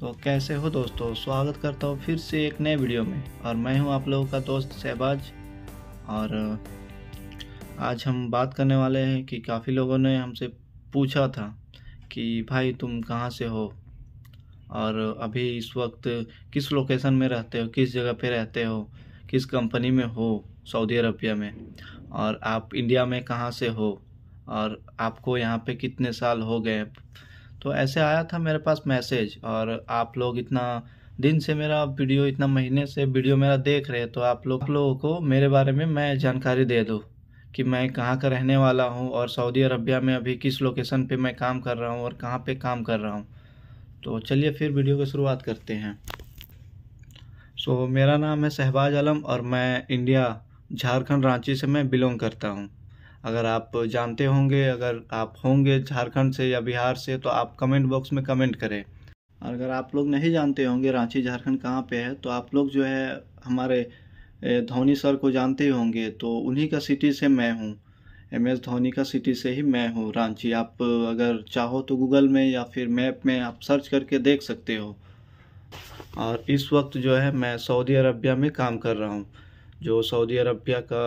तो कैसे हो दोस्तों स्वागत करता हूँ फिर से एक नए वीडियो में और मैं हूँ आप लोगों का दोस्त शहबाज और आज हम बात करने वाले हैं कि काफ़ी लोगों ने हमसे पूछा था कि भाई तुम कहाँ से हो और अभी इस वक्त किस लोकेशन में रहते हो किस जगह पे रहते हो किस कंपनी में हो सऊदी अरबिया में और आप इंडिया में कहाँ से हो और आपको यहाँ पे कितने साल हो गए तो ऐसे आया था मेरे पास मैसेज और आप लोग इतना दिन से मेरा वीडियो इतना महीने से वीडियो मेरा देख रहे तो आप लोग लोगों को मेरे बारे में मैं जानकारी दे दूँ कि मैं कहाँ का रहने वाला हूँ और सऊदी अरबिया में अभी किस लोकेशन पे मैं काम कर रहा हूँ और कहाँ पे काम कर रहा हूँ तो चलिए फिर वीडियो की शुरुआत करते हैं सो so, मेरा नाम है शहबाज आलम और मैं इंडिया झारखंड रांची से मैं बिलोंग करता हूँ अगर आप जानते होंगे अगर आप होंगे झारखंड से या बिहार से तो आप कमेंट बॉक्स में कमेंट करें और अगर आप लोग नहीं जानते होंगे रांची झारखंड कहाँ पे है तो आप लोग जो है हमारे धोनी सर को जानते होंगे तो उन्हीं का सिटी से मैं हूँ एम एस धोनी का सिटी से ही मैं हूँ रांची आप अगर चाहो तो गूगल में या फिर मैप में आप सर्च करके देख सकते हो और इस वक्त जो है मैं सऊदी अरबिया में काम कर रहा हूँ जो सऊदी अरबिया का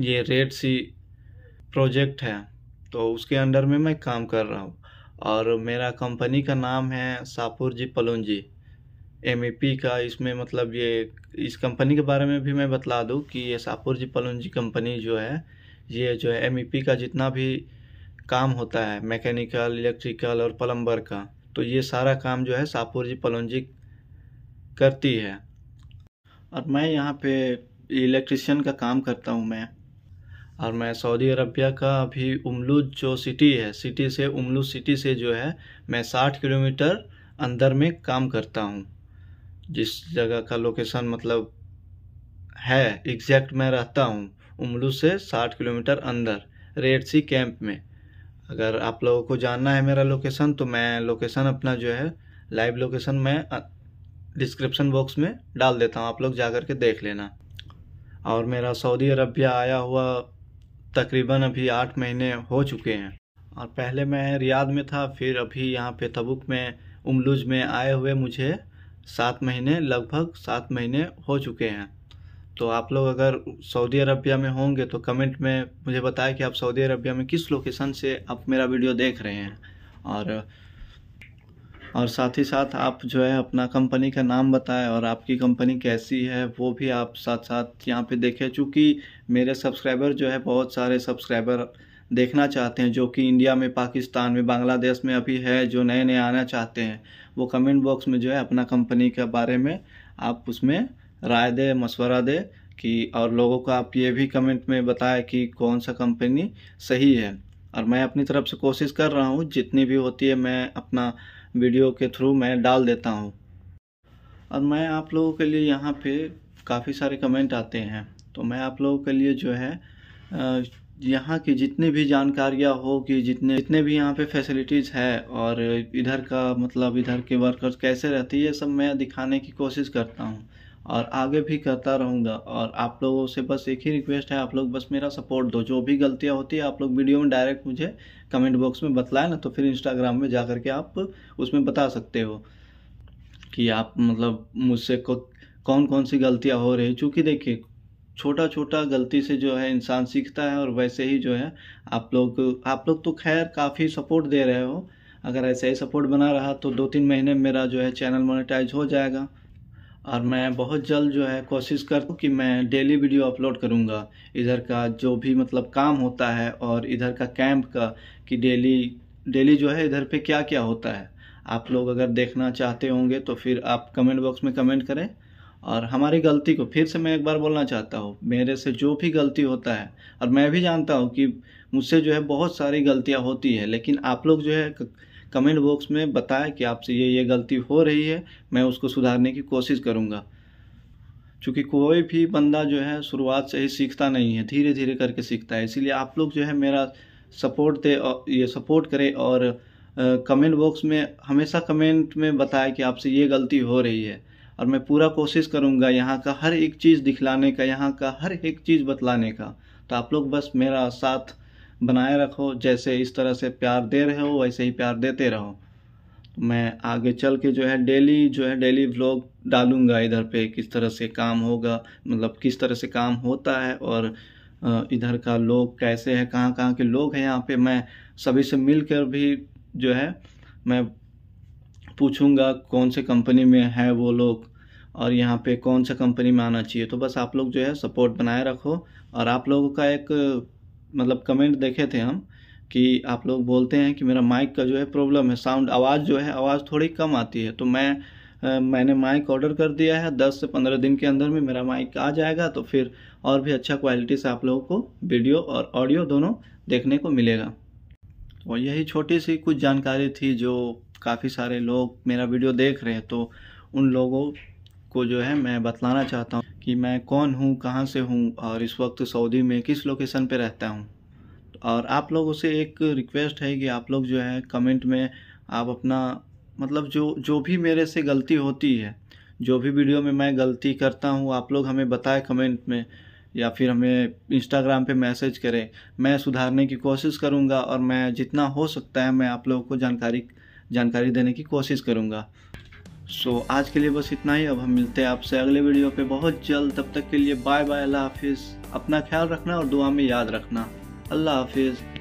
ये रेड सी प्रोजेक्ट है तो उसके अंडर में मैं काम कर रहा हूँ और मेरा कंपनी का नाम है सापुर जी पलुंजी एम e का इसमें मतलब ये इस कंपनी के बारे में भी मैं बतला दूँ कि ये सापुर जी पलुंजी कंपनी जो है ये जो है एम e का जितना भी काम होता है मैकेनिकल इलेक्ट्रिकल और प्लम्बर का तो ये सारा काम जो है सापुर जी पलुंजी करती है और मैं यहाँ पे इलेक्ट्रिशियन का काम करता हूँ मैं और मैं सऊदी अरबिया का अभी उमलूद जो सिटी है सिटी से उमलूद सिटी से जो है मैं साठ किलोमीटर अंदर में काम करता हूँ जिस जगह का लोकेशन मतलब है एग्जैक्ट मैं रहता हूँ उमलू से साठ किलोमीटर अंदर रेड सी कैंप में अगर आप लोगों को जानना है मेरा लोकेशन तो मैं लोकेशन अपना जो है लाइव लोकेशन मैं डिस्क्रिप्शन बॉक्स में डाल देता हूँ आप लोग जा कर के देख लेना और मेरा सऊदी अरबिया आया हुआ तकरीबन अभी आठ महीने हो चुके हैं और पहले मैं रियाद में था फिर अभी यहाँ पे तबुक में उमलूज में आए हुए मुझे सात महीने लगभग सात महीने हो चुके हैं तो आप लोग अगर सऊदी अरबिया में होंगे तो कमेंट में मुझे बताएं कि आप सऊदी अरबिया में किस लोकेशन से आप मेरा वीडियो देख रहे हैं और और साथ ही साथ आप जो है अपना कंपनी का नाम बताएं और आपकी कंपनी कैसी है वो भी आप साथ साथ यहाँ पे देखें चूँकि मेरे सब्सक्राइबर जो है बहुत सारे सब्सक्राइबर देखना चाहते हैं जो कि इंडिया में पाकिस्तान में बांग्लादेश में अभी है जो नए नए आना चाहते हैं वो कमेंट बॉक्स में जो है अपना कंपनी के बारे में आप उसमें राय दे मशवरा दे कि और लोगों को आप ये भी कमेंट में बताएं कि कौन सा कंपनी सही है और मैं अपनी तरफ से कोशिश कर रहा हूँ जितनी भी होती है मैं अपना वीडियो के थ्रू मैं डाल देता हूँ और मैं आप लोगों के लिए यहाँ पे काफ़ी सारे कमेंट आते हैं तो मैं आप लोगों के लिए जो है यहाँ की जितनी भी जानकारियाँ हो कि जितने जितने भी यहाँ पे फैसिलिटीज़ है और इधर का मतलब इधर के वर्कर्स कैसे रहती है सब मैं दिखाने की कोशिश करता हूँ और आगे भी करता रहूँगा और आप लोगों से बस एक ही रिक्वेस्ट है आप लोग बस मेरा सपोर्ट दो जो भी गलतियाँ होती है आप लोग वीडियो में डायरेक्ट मुझे कमेंट बॉक्स में बतलाएं ना तो फिर इंस्टाग्राम में जा करके आप उसमें बता सकते हो कि आप मतलब मुझसे कौन कौन सी गलतियाँ हो रही चूँकि देखिए छोटा छोटा गलती से जो है इंसान सीखता है और वैसे ही जो है आप लोग आप लोग तो खैर काफ़ी सपोर्ट दे रहे हो अगर ऐसे ही सपोर्ट बना रहा तो दो तीन महीने मेरा जो है चैनल मोनेटाइज हो जाएगा और मैं बहुत जल्द जो है कोशिश कर कि मैं डेली वीडियो अपलोड करूँगा इधर का जो भी मतलब काम होता है और इधर का कैंप का कि डेली डेली जो है इधर पे क्या क्या होता है आप लोग अगर देखना चाहते होंगे तो फिर आप कमेंट बॉक्स में कमेंट करें और हमारी गलती को फिर से मैं एक बार बोलना चाहता हूँ मेरे से जो भी गलती होता है और मैं भी जानता हूँ कि मुझसे जो है बहुत सारी गलतियाँ होती है लेकिन आप लोग जो है कमेंट बॉक्स में बताएं कि आपसे ये ये गलती हो रही है मैं उसको सुधारने की कोशिश करूँगा चूँकि कोई भी बंदा जो है शुरुआत से ही सीखता नहीं है धीरे धीरे करके सीखता है इसीलिए आप लोग जो है मेरा सपोर्ट दे और ये सपोर्ट करें और कमेंट बॉक्स में हमेशा कमेंट में बताएं कि आपसे ये गलती हो रही है और मैं पूरा कोशिश करूँगा यहाँ का हर एक चीज़ दिखलाने का यहाँ का हर एक चीज़ बतलाने का तो आप लोग बस मेरा साथ बनाए रखो जैसे इस तरह से प्यार दे रहे हो वैसे ही प्यार देते रहो तो मैं आगे चल के जो है डेली जो है डेली व्लॉग डालूंगा इधर पे किस तरह से काम होगा मतलब किस तरह से काम होता है और इधर का लोग कैसे हैं कहाँ कहाँ के लोग हैं यहाँ पे मैं सभी से मिलकर भी जो है मैं पूछूंगा कौन से कंपनी में है वो लोग और यहाँ पे कौन सा कंपनी में आना चाहिए तो बस आप लोग जो है सपोर्ट बनाए रखो और आप लोगों का एक मतलब कमेंट देखे थे हम कि आप लोग बोलते हैं कि मेरा माइक का जो है प्रॉब्लम है साउंड आवाज़ जो है आवाज़ थोड़ी कम आती है तो मैं आ, मैंने माइक ऑर्डर कर दिया है 10 से 15 दिन के अंदर में मेरा माइक आ जाएगा तो फिर और भी अच्छा क्वालिटी से आप लोगों को वीडियो और ऑडियो दोनों देखने को मिलेगा और यही छोटी सी कुछ जानकारी थी जो काफ़ी सारे लोग मेरा वीडियो देख रहे हैं तो उन लोगों को जो है मैं बतलाना चाहता हूँ कि मैं कौन हूँ कहाँ से हूँ और इस वक्त सऊदी में किस लोकेशन पे रहता हूँ और आप लोगों से एक रिक्वेस्ट है कि आप लोग जो है कमेंट में आप अपना मतलब जो जो भी मेरे से गलती होती है जो भी वीडियो में मैं गलती करता हूँ आप लोग हमें बताएं कमेंट में या फिर हमें इंस्टाग्राम पे मैसेज करें मैं सुधारने की कोशिश करूँगा और मैं जितना हो सकता है मैं आप लोगों को जानकारी जानकारी देने की कोशिश करूँगा सो so, आज के लिए बस इतना ही अब हम मिलते हैं आपसे अगले वीडियो पे बहुत जल्द तब तक के लिए बाय बाय अल्लाह हाफिज़ अपना ख्याल रखना और दुआ में याद रखना अल्लाह हाफिज़